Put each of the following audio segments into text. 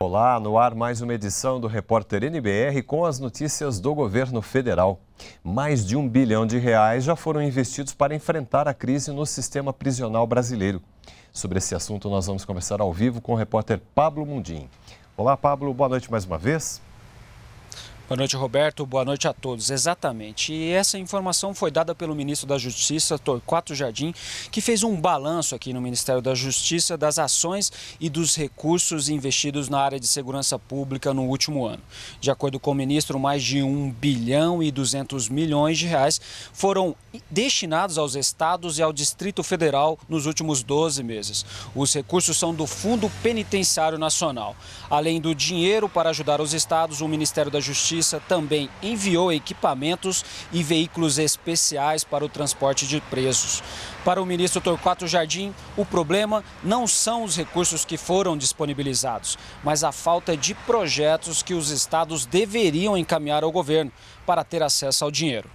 Olá, no ar mais uma edição do Repórter NBR com as notícias do governo federal. Mais de um bilhão de reais já foram investidos para enfrentar a crise no sistema prisional brasileiro. Sobre esse assunto, nós vamos conversar ao vivo com o repórter Pablo Mundim. Olá, Pablo, boa noite mais uma vez. Boa noite, Roberto. Boa noite a todos. Exatamente. E essa informação foi dada pelo ministro da Justiça, Torquato Jardim, que fez um balanço aqui no Ministério da Justiça das ações e dos recursos investidos na área de segurança pública no último ano. De acordo com o ministro, mais de 1 bilhão e 200 milhões de reais foram destinados aos estados e ao Distrito Federal nos últimos 12 meses. Os recursos são do Fundo Penitenciário Nacional. Além do dinheiro para ajudar os estados, o Ministério da Justiça Justiça também enviou equipamentos e veículos especiais para o transporte de presos. Para o ministro Torquato Jardim, o problema não são os recursos que foram disponibilizados, mas a falta de projetos que os estados deveriam encaminhar ao governo para ter acesso ao dinheiro.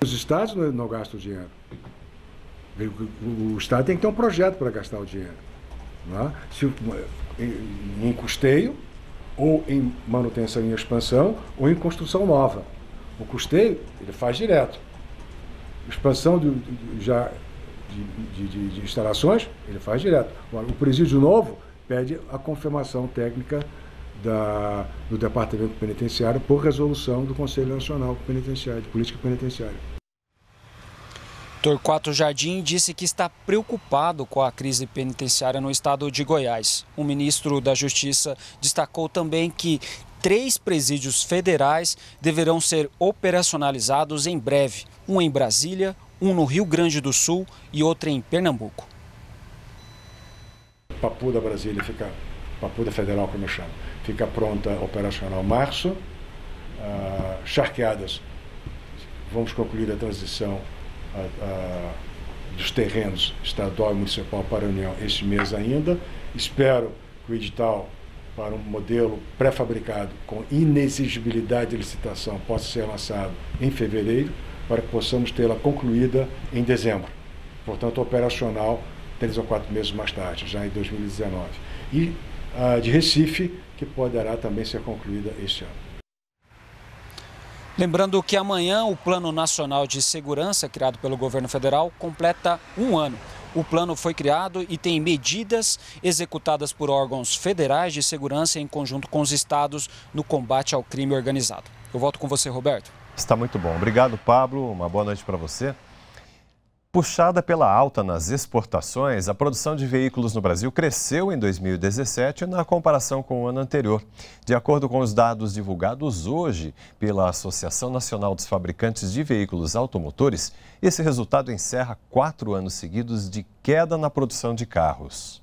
Os estados não gastam dinheiro. O Estado tem que ter um projeto para gastar o dinheiro. Não é? Se, em, em custeio, ou em manutenção e expansão, ou em construção nova. O custeio, ele faz direto. Expansão de, de já de, de, de, instalações, ele faz direto. O presídio novo pede a confirmação técnica da, do Departamento Penitenciário por resolução do Conselho Nacional Penitenciário, de Política Penitenciária. Torquato Jardim disse que está preocupado com a crise penitenciária no estado de Goiás. O ministro da Justiça destacou também que três presídios federais deverão ser operacionalizados em breve: um em Brasília, um no Rio Grande do Sul e outro em Pernambuco. Papuda Brasília fica, Papuda Federal, como eu chamo, fica pronta operacional março. Uh, charqueadas, vamos concluir a transição a, a, dos terrenos estadual e municipal para a União este mês ainda. Espero que o edital para um modelo pré-fabricado com inexigibilidade de licitação possa ser lançado em fevereiro, para que possamos tê-la concluída em dezembro. Portanto, operacional três ou quatro meses mais tarde, já em 2019. E a ah, de Recife, que poderá também ser concluída este ano. Lembrando que amanhã o Plano Nacional de Segurança, criado pelo governo federal, completa um ano. O plano foi criado e tem medidas executadas por órgãos federais de segurança em conjunto com os estados no combate ao crime organizado. Eu volto com você, Roberto. Está muito bom. Obrigado, Pablo. Uma boa noite para você. Puxada pela alta nas exportações, a produção de veículos no Brasil cresceu em 2017 na comparação com o ano anterior. De acordo com os dados divulgados hoje pela Associação Nacional dos Fabricantes de Veículos Automotores, esse resultado encerra quatro anos seguidos de queda na produção de carros.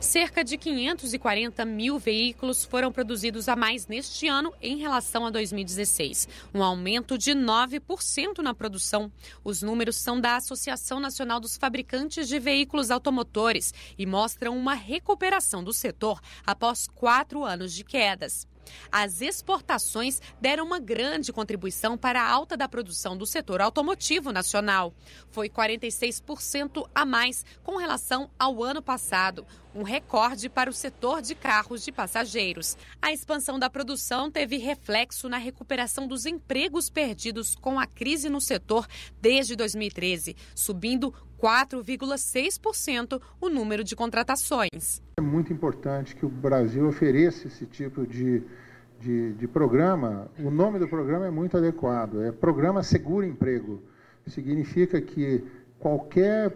Cerca de 540 mil veículos foram produzidos a mais neste ano em relação a 2016, um aumento de 9% na produção. Os números são da Associação Nacional dos Fabricantes de Veículos Automotores e mostram uma recuperação do setor após quatro anos de quedas. As exportações deram uma grande contribuição para a alta da produção do setor automotivo nacional. Foi 46% a mais com relação ao ano passado, um recorde para o setor de carros de passageiros. A expansão da produção teve reflexo na recuperação dos empregos perdidos com a crise no setor desde 2013, subindo 4,6% o número de contratações. É muito importante que o Brasil ofereça esse tipo de, de, de programa. O nome do programa é muito adequado: é Programa Seguro Emprego. Significa que qualquer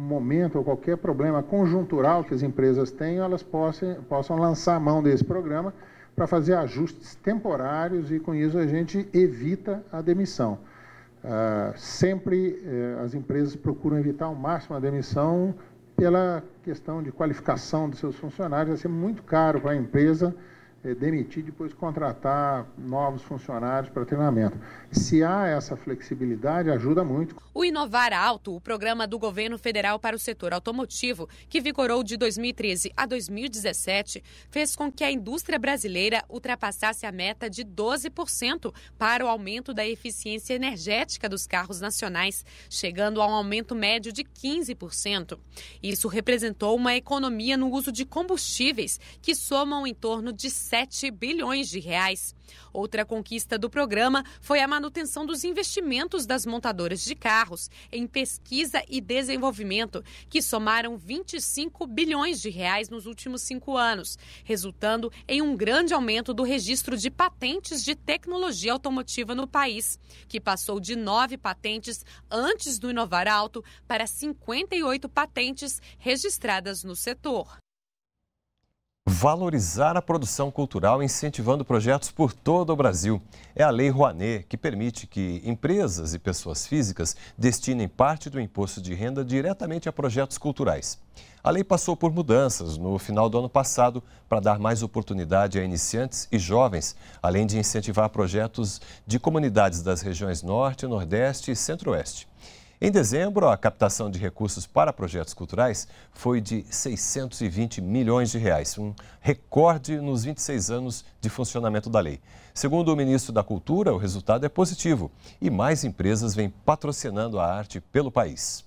momento ou qualquer problema conjuntural que as empresas tenham, elas possam, possam lançar a mão desse programa para fazer ajustes temporários e com isso a gente evita a demissão. Ah, sempre eh, as empresas procuram evitar ao máximo a demissão pela questão de qualificação dos seus funcionários, vai ser muito caro para a empresa eh, demitir, depois contratar novos funcionários para treinamento. Se há essa flexibilidade, ajuda muito. O Inovar Alto, o programa do governo federal para o setor automotivo, que vigorou de 2013 a 2017, fez com que a indústria brasileira ultrapassasse a meta de 12% para o aumento da eficiência energética dos carros nacionais, chegando a um aumento médio de 15%. Isso representou uma economia no uso de combustíveis que somam em torno de 7 bilhões de reais. Outra conquista do programa foi a manutenção dos investimentos das montadoras de carros em pesquisa e desenvolvimento, que somaram 25 bilhões de reais nos últimos cinco anos, resultando em um grande aumento do registro de patentes de tecnologia automotiva no país, que passou de nove patentes antes do Inovar Alto para 58 patentes registradas no setor valorizar a produção cultural incentivando projetos por todo o Brasil. É a Lei Rouanet que permite que empresas e pessoas físicas destinem parte do imposto de renda diretamente a projetos culturais. A lei passou por mudanças no final do ano passado para dar mais oportunidade a iniciantes e jovens, além de incentivar projetos de comunidades das regiões Norte, Nordeste e Centro-Oeste. Em dezembro, a captação de recursos para projetos culturais foi de 620 milhões de reais, um recorde nos 26 anos de funcionamento da lei. Segundo o ministro da Cultura, o resultado é positivo e mais empresas vêm patrocinando a arte pelo país.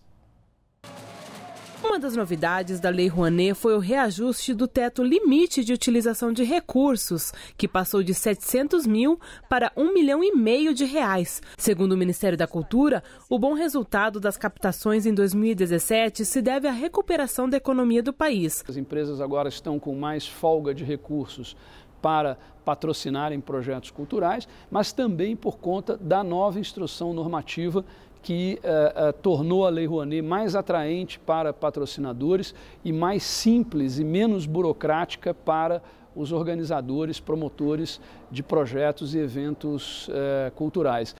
Uma das novidades da Lei Rouanet foi o reajuste do teto limite de utilização de recursos, que passou de 700 mil para 1 milhão e meio de reais. Segundo o Ministério da Cultura, o bom resultado das captações em 2017 se deve à recuperação da economia do país. As empresas agora estão com mais folga de recursos para patrocinarem projetos culturais, mas também por conta da nova instrução normativa que uh, uh, tornou a Lei Rouanet mais atraente para patrocinadores e mais simples e menos burocrática para os organizadores, promotores de projetos e eventos uh, culturais.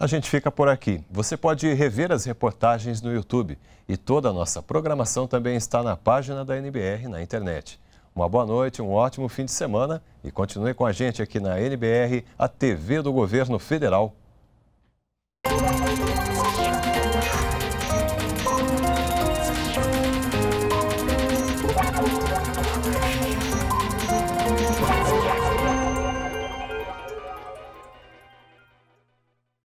A gente fica por aqui. Você pode rever as reportagens no YouTube e toda a nossa programação também está na página da NBR na internet. Uma boa noite, um ótimo fim de semana e continue com a gente aqui na NBR, a TV do Governo Federal Thank you.